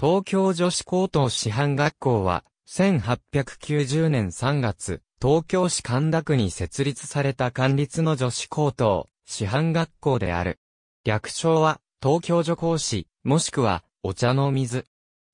東京女子高等師範学校は、1890年3月、東京市神田区に設立された管立の女子高等、師範学校である。略称は、東京女高師、もしくは、お茶の水。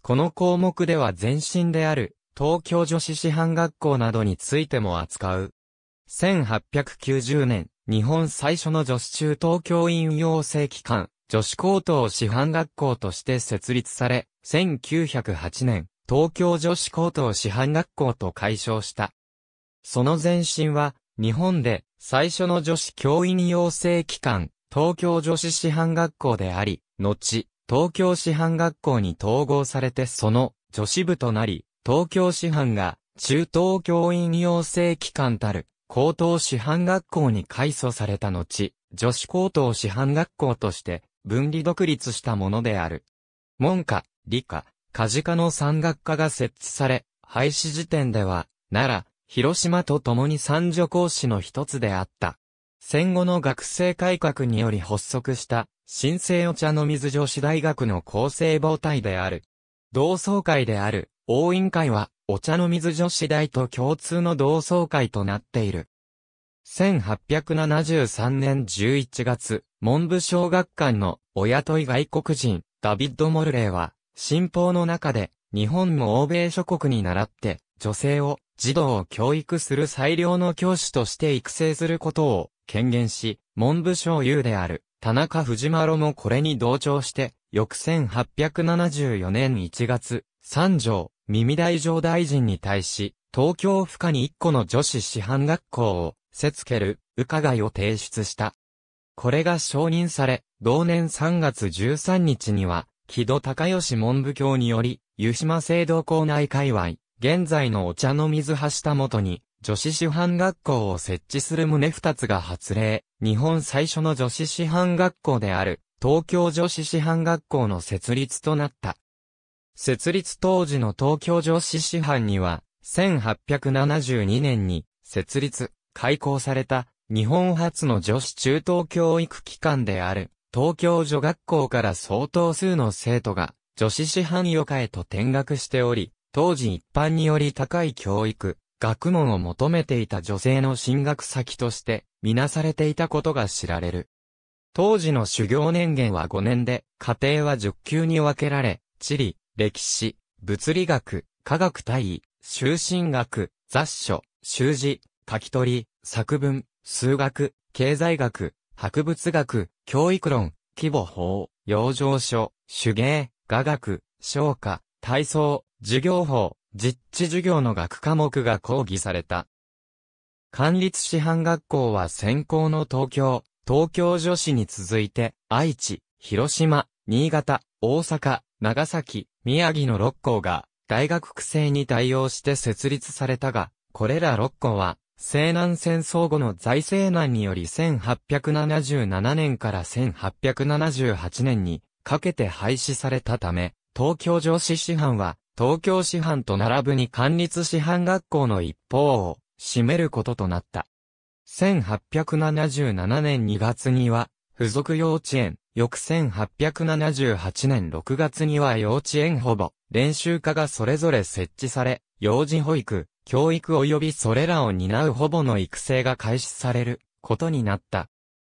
この項目では前身である、東京女子師範学校などについても扱う。1890年、日本最初の女子中東京院養成機関、女子高等師範学校として設立され、1908年、東京女子高等師範学校と解消した。その前身は、日本で最初の女子教員養成機関、東京女子師範学校であり、後、東京師範学校に統合されてその女子部となり、東京師範が中東教員養成機関たる高等師範学校に改組された後、女子高等師範学校として分離独立したものである。文科、理科、科事科の産学科が設置され、廃止時点では、奈良、広島と共に三助講師の一つであった。戦後の学生改革により発足した、新生お茶の水女子大学の構成母体である。同窓会である、応員会は、お茶の水女子大と共通の同窓会となっている。1873年11月、文部省学官の親とい外国人、ダビッド・モルレーは、新法の中で、日本も欧米諸国に倣って、女性を、児童を教育する最良の教師として育成することを、権限し、文部省有である、田中藤丸もこれに同調して、翌1874年1月、三条、耳大上大臣に対し、東京府下に一個の女子師範学校を、せつける、伺いを提出した。これが承認され、同年3月13日には、木戸高義文部教により、湯島制度校内界隈、現在のお茶の水橋下元に、女子師範学校を設置する旨二つが発令、日本最初の女子師範学校である、東京女子師範学校の設立となった。設立当時の東京女子師範には、1872年に設立、開校された日本初の女子中等教育機関である、東京女学校から相当数の生徒が、女子師範予科へと転学しており、当時一般により高い教育、学問を求めていた女性の進学先として、みなされていたことが知られる。当時の修行年限は5年で、家庭は10級に分けられ、地理、歴史、物理学、科学大位、修身学、雑書、習字、書き取り、作文、数学、経済学、博物学、教育論、規模法、養生書、手芸、雅学、商科、体操、授業法、実地授業の学科目が講義された。管立師範学校は専攻の東京、東京女子に続いて、愛知、広島、新潟、大阪、長崎、宮城の6校が、大学区制に対応して設立されたが、これら6校は、西南戦争後の財政難により1877年から1878年にかけて廃止されたため、東京女子師範は東京師範と並ぶに官立師範学校の一方を占めることとなった。1877年2月には付属幼稚園、翌1878年6月には幼稚園保ぼ練習課がそれぞれ設置され、幼児保育、教育及びそれらを担う保ぼの育成が開始されることになった。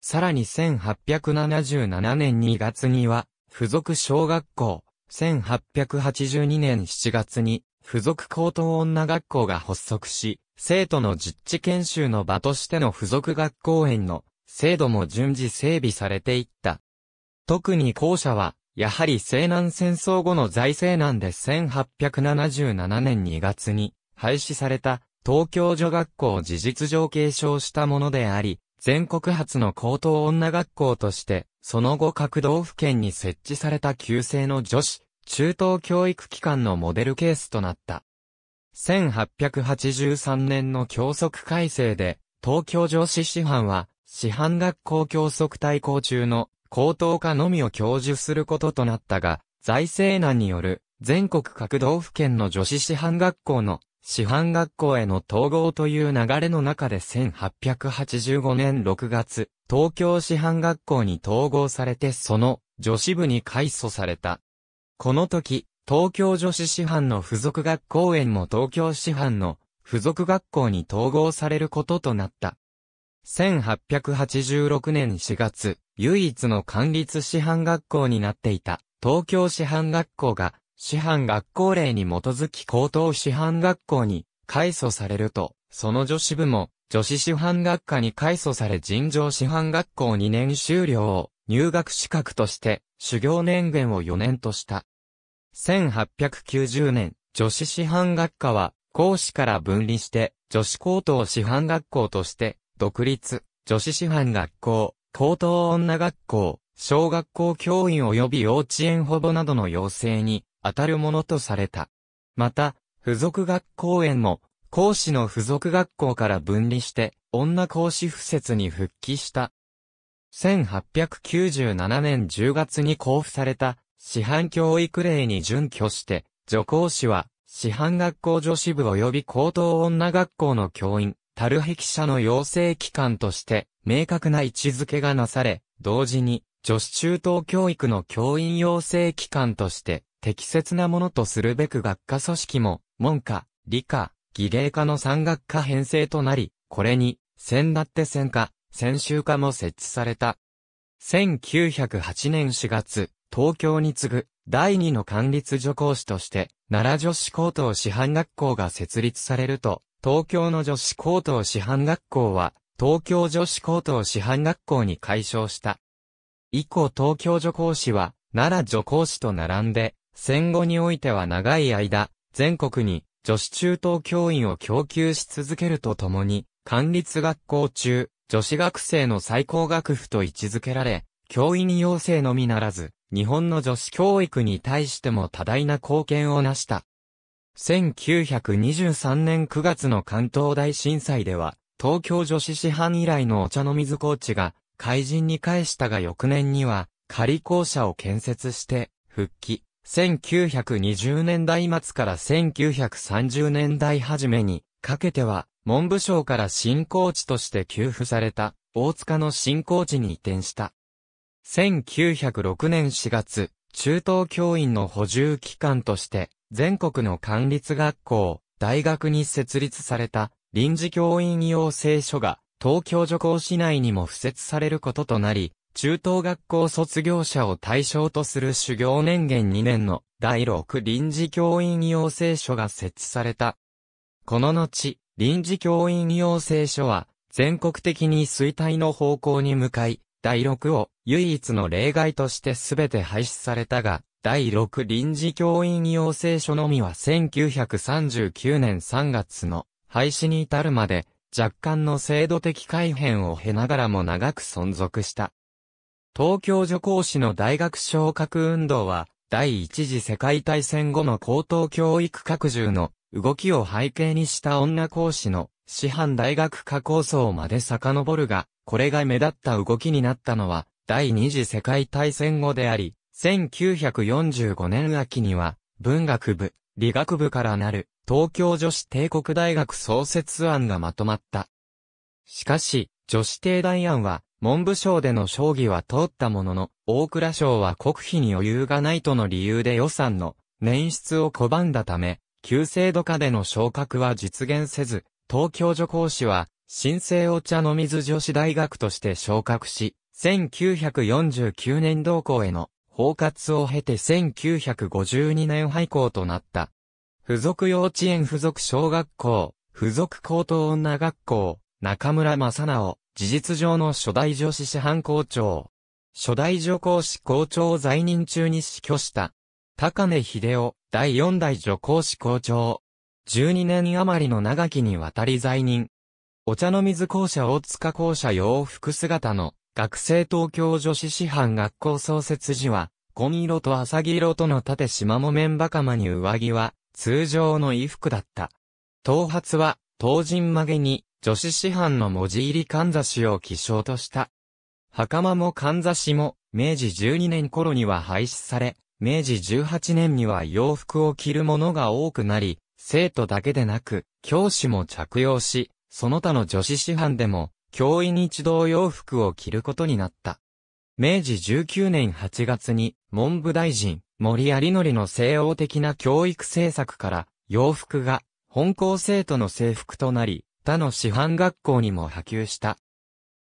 さらに1877年2月には、付属小学校、1882年7月に、付属高等女学校が発足し、生徒の実地研修の場としての付属学校園の制度も順次整備されていった。特に校舎は、やはり西南戦争後の財政難で1877年2月に、廃止された東京女学校を事実上継承したものであり、全国初の高等女学校として、その後各道府県に設置された旧制の女子、中等教育機関のモデルケースとなった。1883年の教則改正で、東京女子師範は、師範学校教則対抗中の高等科のみを教授することとなったが、財政難による全国各道府県の女子師範学校の師範学校への統合という流れの中で1885年6月、東京師範学校に統合されてその女子部に改組された。この時、東京女子師範の付属学校園も東京師範の付属学校に統合されることとなった。1886年4月、唯一の管理師範学校になっていた東京師範学校が師範学校令に基づき高等師範学校に改組されると、その女子部も女子師範学科に改組され尋常師範学校2年修了を入学資格として修行年限を4年とした。1890年、女子師範学科は講師から分離して女子高等師範学校として独立、女子師範学校、高等女学校、小学校教員及び幼稚園保護などの要請に当たるものとされた。また、付属学校園も、講師の付属学校から分離して、女講師施設に復帰した。1897年10月に交付された、師範教育令に準拠して、女講師は、師範学校女子部及び高等女学校の教員、タルヘ記者の養成機関として、明確な位置づけがなされ、同時に、女子中等教育の教員養成機関として、適切なものとするべく学科組織も、文科、理科、儀礼科の三学科編成となり、これに、先だって専科、専修科も設置された。1908年4月、東京に次ぐ第2の管理助講師として、奈良女子高等師範学校が設立されると、東京の女子高等師範学校は、東京女子高等師範学校に改称した。以降東京女講師は、奈良女講師と並んで、戦後においては長い間、全国に女子中等教員を供給し続けるとともに、管立学校中、女子学生の最高学府と位置づけられ、教員要請のみならず、日本の女子教育に対しても多大な貢献を成した。1923年9月の関東大震災では、東京女子師範以来のお茶の水コーチが、怪人に返したが翌年には、仮校舎を建設して、復帰。1920年代末から1930年代初めにかけては、文部省から新興地として給付された、大塚の新興地に移転した。1906年4月、中等教員の補充機関として、全国の管理学校、大学に設立された、臨時教員養成所が、東京女工市内にも付設されることとなり、中等学校卒業者を対象とする修行年限2年の第6臨時教員養成所が設置された。この後、臨時教員養成所は全国的に衰退の方向に向かい、第6を唯一の例外として全て廃止されたが、第6臨時教員養成所のみは1939年3月の廃止に至るまで若干の制度的改変を経ながらも長く存続した。東京女工士の大学昇格運動は、第一次世界大戦後の高等教育拡充の動きを背景にした女講師の師範大学下構層まで遡るが、これが目立った動きになったのは、第二次世界大戦後であり、1945年秋には、文学部、理学部からなる、東京女子帝国大学創設案がまとまった。しかし、女子帝大案は、文部省での将議は通ったものの、大蔵省は国費に余裕がないとの理由で予算の捻出を拒んだため、旧制度下での昇格は実現せず、東京女講師は、新生お茶の水女子大学として昇格し、1949年同校への包括を経て1952年廃校となった。付属幼稚園付属小学校、付属高等女学校、中村正直、事実上の初代女子師範校長。初代女校師校長在任中に死去した。高根秀夫、第四代女校師校長。12年余りの長きにわたり在任。お茶の水校舎大塚校舎洋服姿の学生東京女子師範学校創設時は、紺色と浅黄色との縦縞めん。バカマに上着は、通常の衣服だった。頭髪は、当人曲げに、女子師範の文字入りかんざしを希少とした。袴もかんざしも、明治12年頃には廃止され、明治18年には洋服を着るものが多くなり、生徒だけでなく、教師も着用し、その他の女子師範でも、教員一同洋服を着ることになった。明治19年8月に、文部大臣、森有則の西欧的な教育政策から、洋服が、本校生徒の制服となり、他の師範学校にも波及した。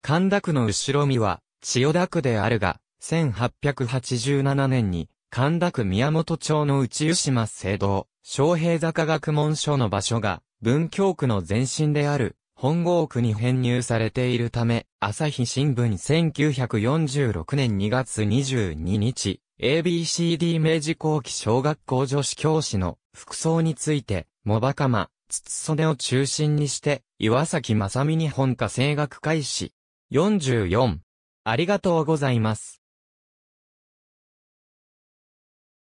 神田区の後ろ見は、千代田区であるが、1887年に、神田区宮本町の内湯島聖堂、昌平坂学問所の場所が、文京区の前身である、本郷区に編入されているため、朝日新聞1946年2月22日、ABCD 明治後期小学校女子教師の服装について、モバカマ、筒袖を中心にして、岩崎正美に本科声楽開始。44。ありがとうございます。